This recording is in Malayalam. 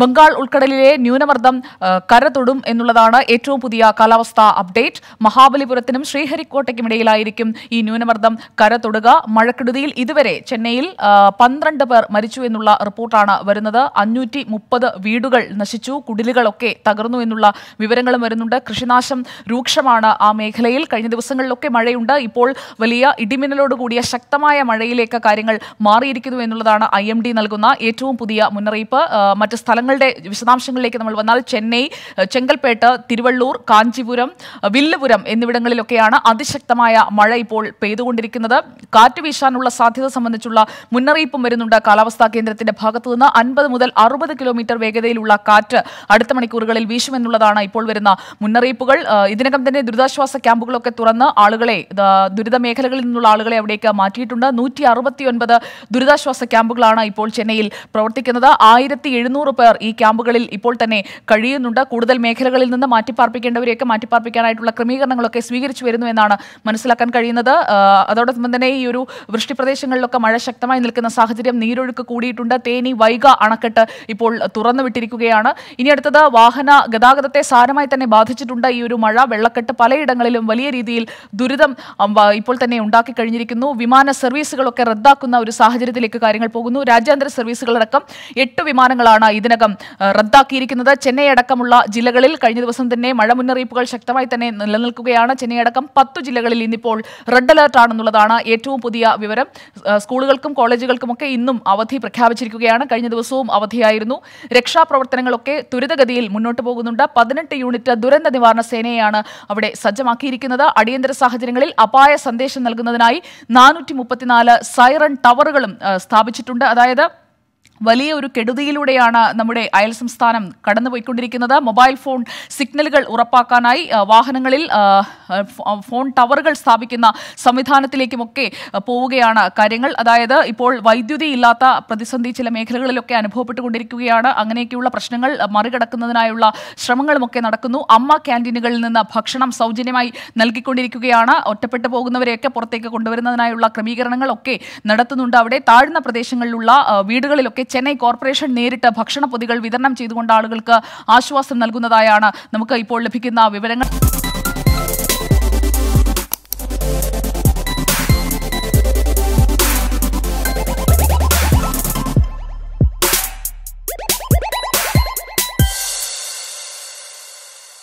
ബംഗാൾ ഉൾക്കടലിലെ ന്യൂനമർദ്ദം കരതൊടും എന്നുള്ളതാണ് ഏറ്റവും പുതിയ കാലാവസ്ഥാ അപ്ഡേറ്റ് മഹാബലിപുരത്തിനും ശ്രീഹരിക്കോട്ടയ്ക്കുമിടയിലായിരിക്കും ഈ ന്യൂനമർദ്ദം കരതൊടുക മഴക്കെടുതിയിൽ ഇതുവരെ ചെന്നൈയിൽ പന്ത്രണ്ട് പേർ മരിച്ചു എന്നുള്ള റിപ്പോർട്ടാണ് വരുന്നത് അഞ്ഞൂറ്റി വീടുകൾ നശിച്ചു കുടിലുകളൊക്കെ തകർന്നു എന്നുള്ള വിവരങ്ങളും വരുന്നുണ്ട് കൃഷിനാശം രൂക്ഷമാണ് ആ മേഖലയിൽ കഴിഞ്ഞ ദിവസങ്ങളിലൊക്കെ മഴയുണ്ട് ഇപ്പോൾ വലിയ ഇടിമിന്നലോട് കൂടിയ ശക്തമായ മഴയിലേക്ക് കാര്യങ്ങൾ മാറിയിരിക്കുന്നു എന്നുള്ളതാണ് ഐ നൽകുന്ന ഏറ്റവും പുതിയ മുന്നറിയിപ്പ് മറ്റ് സ്ഥലങ്ങൾ സ്ഥലങ്ങളുടെ വിശദാംശങ്ങളിലേക്ക് നമ്മൾ വന്നാൽ ചെന്നൈ ചെങ്കൽപ്പേട്ട് തിരുവള്ളൂർ കാഞ്ചിപുരം വില്ലുപുരം എന്നിവിടങ്ങളിലൊക്കെയാണ് അതിശക്തമായ മഴ ഇപ്പോൾ പെയ്തുകൊണ്ടിരിക്കുന്നത് കാറ്റ് വീശാനുള്ള സാധ്യത സംബന്ധിച്ചുള്ള മുന്നറിയിപ്പും വരുന്നുണ്ട് കാലാവസ്ഥാ കേന്ദ്രത്തിന്റെ ഭാഗത്തു നിന്ന് അൻപത് മുതൽ അറുപത് കിലോമീറ്റർ വേഗതയിലുള്ള കാറ്റ് അടുത്ത മണിക്കൂറുകളിൽ വീശുമെന്നുള്ളതാണ് ഇപ്പോൾ വരുന്ന മുന്നറിയിപ്പുകൾ ഇതിനകം തന്നെ ദുരിതാശ്വാസ ക്യാമ്പുകളൊക്കെ തുറന്ന് ആളുകളെ ദുരിത മേഖലകളിൽ നിന്നുള്ള ആളുകളെ അവിടേക്ക് മാറ്റിയിട്ടുണ്ട് നൂറ്റി അറുപത്തിയൊൻപത് ദുരിതാശ്വാസ ക്യാമ്പുകളാണ് ഇപ്പോൾ ചെന്നൈയിൽ പ്രവർത്തിക്കുന്നത് ആയിരത്തി എഴുന്നൂറ് പേർ ഈ ക്യാമ്പുകളിൽ ഇപ്പോൾ തന്നെ കഴിയുന്നുണ്ട് കൂടുതൽ മേഖലകളിൽ നിന്ന് മാറ്റിപ്പാർപ്പിക്കേണ്ടവരെയൊക്കെ മാറ്റിപ്പാർപ്പിക്കാനായിട്ടുള്ള ക്രമീകരണങ്ങളൊക്കെ സ്വീകരിച്ചു വരുന്നു എന്നാണ് മനസ്സിലാക്കാൻ കഴിയുന്നത് അതോടൊപ്പം തന്നെ ഈ ഒരു വൃഷ്ടി പ്രദേശങ്ങളിലൊക്കെ മഴ ശക്തമായി നിൽക്കുന്ന സാഹചര്യം നീരൊഴുക്ക് കൂടിയിട്ടുണ്ട് തേനി വൈഗ അണക്കെട്ട് ഇപ്പോൾ തുറന്നു വിട്ടിരിക്കുകയാണ് ഇനി അടുത്തത് വാഹന ഗതാഗതത്തെ സാരമായി തന്നെ ബാധിച്ചിട്ടുണ്ട് ഈ ഒരു മഴ വെള്ളക്കെട്ട് പലയിടങ്ങളിലും വലിയ രീതിയിൽ ദുരിതം ഇപ്പോൾ തന്നെ ഉണ്ടാക്കി കഴിഞ്ഞിരിക്കുന്നു വിമാന സർവീസുകളൊക്കെ റദ്ദാക്കുന്ന ഒരു സാഹചര്യത്തിലേക്ക് കാര്യങ്ങൾ പോകുന്നു രാജ്യാന്തര സർവീസുകളടക്കം എട്ട് വിമാനങ്ങളാണ് ഇതിനകം അടക്കം റദ്ദാക്കിയിരിക്കുന്നത് ചെന്നൈ അടക്കമുള്ള ജില്ലകളിൽ കഴിഞ്ഞ ദിവസം തന്നെ മഴ മുന്നറിയിപ്പുകൾ ശക്തമായി തന്നെ നിലനിൽക്കുകയാണ് ചെന്നൈ അടക്കം പത്തു ജില്ലകളിൽ ഇന്നിപ്പോൾ റെഡ് അലർട്ട് ആണെന്നുള്ളതാണ് ഏറ്റവും പുതിയ വിവരം സ്കൂളുകൾക്കും കോളേജുകൾക്കുമൊക്കെ ഇന്നും അവധി പ്രഖ്യാപിച്ചിരിക്കുകയാണ് കഴിഞ്ഞ ദിവസവും അവധിയായിരുന്നു രക്ഷാപ്രവർത്തനങ്ങളൊക്കെ ത്വരിതഗതിയിൽ മുന്നോട്ട് പോകുന്നുണ്ട് പതിനെട്ട് യൂണിറ്റ് ദുരന്ത നിവാരണ സേനയാണ് അവിടെ സജ്ജമാക്കിയിരിക്കുന്നത് അടിയന്തര സാഹചര്യങ്ങളിൽ അപായ സന്ദേശം നൽകുന്നതിനായി നാനൂറ്റി സൈറൺ ടവറുകളും സ്ഥാപിച്ചിട്ടുണ്ട് അതായത് വലിയ ഒരു കെടുതിയിലൂടെയാണ് നമ്മുടെ അയൽ സംസ്ഥാനം കടന്നുപോയിക്കൊണ്ടിരിക്കുന്നത് മൊബൈൽ ഫോൺ സിഗ്നലുകൾ ഉറപ്പാക്കാനായി വാഹനങ്ങളിൽ ഫോൺ ടവറുകൾ സ്ഥാപിക്കുന്ന സംവിധാനത്തിലേക്കുമൊക്കെ പോവുകയാണ് കാര്യങ്ങൾ അതായത് ഇപ്പോൾ വൈദ്യുതി ഇല്ലാത്ത പ്രതിസന്ധി ചില മേഖലകളിലൊക്കെ അനുഭവപ്പെട്ടുകൊണ്ടിരിക്കുകയാണ് അങ്ങനെയൊക്കെയുള്ള പ്രശ്നങ്ങൾ മറികടക്കുന്നതിനായുള്ള ശ്രമങ്ങളുമൊക്കെ നടക്കുന്നു അമ്മ ക്യാൻറ്റീനുകളിൽ നിന്ന് ഭക്ഷണം സൗജന്യമായി നൽകിക്കൊണ്ടിരിക്കുകയാണ് ഒറ്റപ്പെട്ടു പോകുന്നവരെയൊക്കെ പുറത്തേക്ക് കൊണ്ടുവരുന്നതിനായുള്ള ക്രമീകരണങ്ങളൊക്കെ നടത്തുന്നുണ്ട് അവിടെ താഴ്ന്ന പ്രദേശങ്ങളിലുള്ള വീടുകളിലൊക്കെ ചെന്നൈ കോർപ്പറേഷൻ നേരിട്ട് ഭക്ഷണ പൊതികൾ വിതരണം ചെയ്തുകൊണ്ട് ആളുകൾക്ക് ആശ്വാസം നൽകുന്നതായാണ് നമുക്ക് ഇപ്പോൾ ലഭിക്കുന്ന വിവരങ്ങൾ